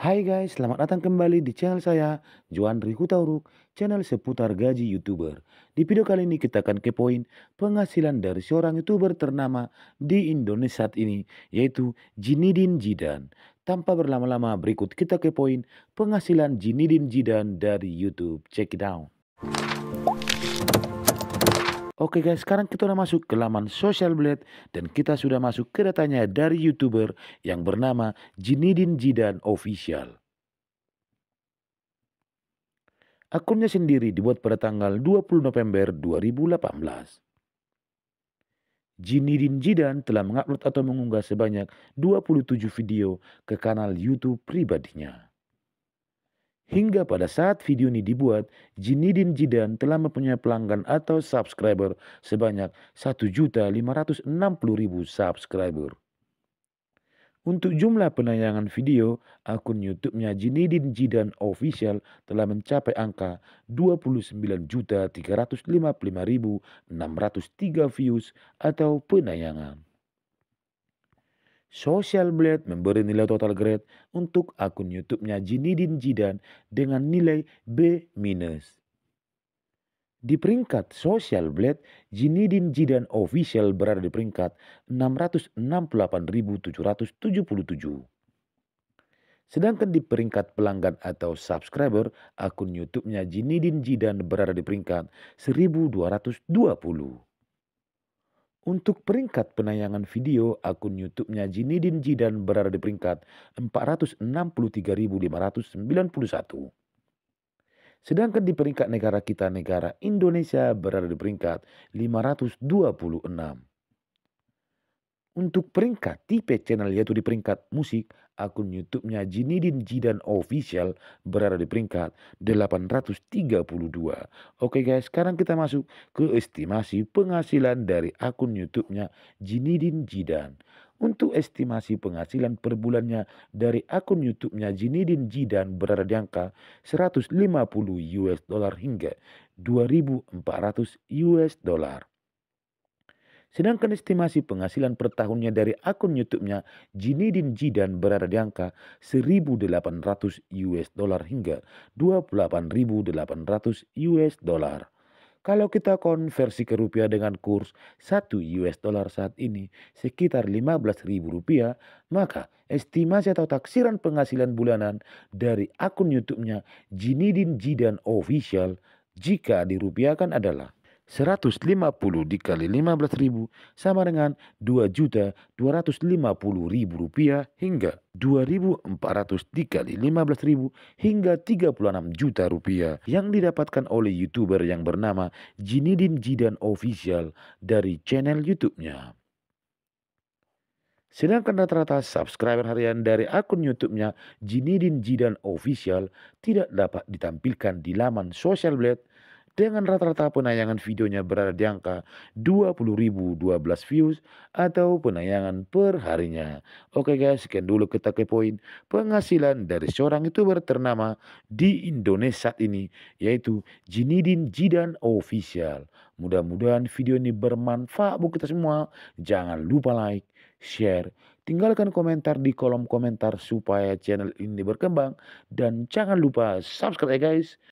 Hai guys, selamat datang kembali di channel saya, Juan Riku Tauruk, channel seputar gaji YouTuber. Di video kali ini kita akan kepoin penghasilan dari seorang YouTuber ternama di Indonesia saat ini, yaitu Jinidin Jidan. Tanpa berlama-lama, berikut kita kepoin penghasilan Jinidin Jidan dari YouTube. Check it out. Oke guys, sekarang kita sudah masuk ke laman Social Blade dan kita sudah masuk ke datanya dari YouTuber yang bernama Jinidin Jidan Official. Akunnya sendiri dibuat pada tanggal 20 November 2018. Jinidin Jidan telah mengupload atau mengunggah sebanyak 27 video ke kanal YouTube pribadinya. Hingga pada saat video ini dibuat, Jinidin Jidan telah mempunyai pelanggan atau subscriber sebanyak 1.560.000 subscriber. Untuk jumlah penayangan video, akun YouTube-nya Jinidin Jidan Official telah mencapai angka 29.355.603 views atau penayangan. Social Blade memberi nilai total grade untuk akun YouTube-nya Jinidin Jidan dengan nilai B-. minus. Di peringkat Social Blade, Jinidin Jidan Official berada di peringkat 668.777. Sedangkan di peringkat pelanggan atau subscriber, akun YouTube-nya Jinidin Jidan berada di peringkat 1220. Untuk peringkat penayangan video, akun YouTube-nya Jinidin Jidan berada di peringkat 463.591. Sedangkan di peringkat negara kita, negara Indonesia berada di peringkat 526. Untuk peringkat tipe channel yaitu di peringkat musik, akun YouTube-nya Jinidin Jidan Official berada di peringkat 832. Oke guys, sekarang kita masuk ke estimasi penghasilan dari akun YouTube-nya Jinidin Jidan. Untuk estimasi penghasilan per bulannya dari akun YouTube-nya Jinidin Jidan berada di angka 150 US dollar hingga 2400 US dollar. Sedangkan estimasi penghasilan per tahunnya dari akun YouTube-nya Jinidin Jidan berada di angka 1.800 US dollar hingga 28.800 US dollar. Kalau kita konversi ke rupiah dengan kurs 1 US dollar saat ini sekitar 15.000 rupiah, maka estimasi atau taksiran penghasilan bulanan dari akun YouTube-nya Jinidin Jidan Official jika dirupiahkan adalah 150 dikali 15.000 sama dengan 2.250.000 rupiah hingga 2.400 dikali 15.000 hingga 36 juta rupiah yang didapatkan oleh youtuber yang bernama Jinidin Jidan Official dari channel YouTube-nya. Sedangkan rata-rata subscriber harian dari akun YouTube-nya Jinidin Jidan Official tidak dapat ditampilkan di laman social blade dengan rata-rata penayangan videonya berada di angka 20.012 views atau penayangan per harinya. Oke guys, sekian dulu kita poin penghasilan dari seorang youtuber ternama di Indonesia saat ini, yaitu Jinidin Jidan Official. Mudah-mudahan video ini bermanfaat buat kita semua. Jangan lupa like, share, tinggalkan komentar di kolom komentar supaya channel ini berkembang. Dan jangan lupa subscribe ya guys.